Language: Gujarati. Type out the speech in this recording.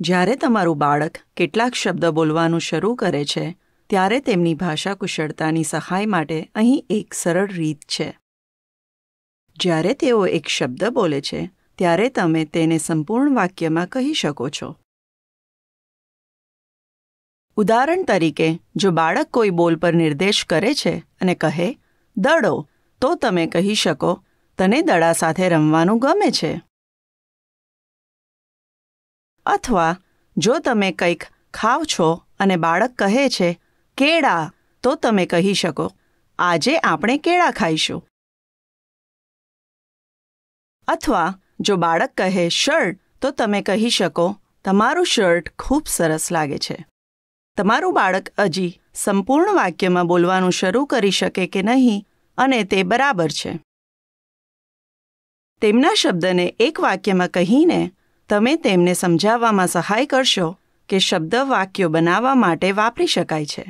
જ્યારે તમારું બાળક કેટલાક શબ્દ બોલવાનું શરૂ કરે છે ત્યારે તેમની ભાષા કુશળતાની સહાય માટે અહીં એક સરળ રીત છે જ્યારે તેઓ એક શબ્દ બોલે છે ત્યારે તમે તેને સંપૂર્ણ વાક્યમાં કહી શકો છો ઉદાહરણ તરીકે જો બાળક કોઈ બોલ પર નિર્દેશ કરે છે અને કહે દડો તો તમે કહી શકો તને દડા સાથે રમવાનું ગમે છે અથવા જો તમે કંઈક ખાવ છો અને બાળક કહે છે કેળા તો તમે કહી શકો આજે આપણે કેળા ખાઈશું અથવા જો બાળક કહે શર્ટ તો તમે કહી શકો તમારું શર્ટ ખૂબ સરસ લાગે છે તમારું બાળક હજી સંપૂર્ણ વાક્યમાં બોલવાનું શરૂ કરી શકે કે નહીં અને તે બરાબર છે તેમના શબ્દને એક વાક્યમાં કહીને તમે તેમને સમજાવવામાં સહાય કરશો કે શબ્દ વાક્યો બનાવવા માટે વાપરી શકાય છે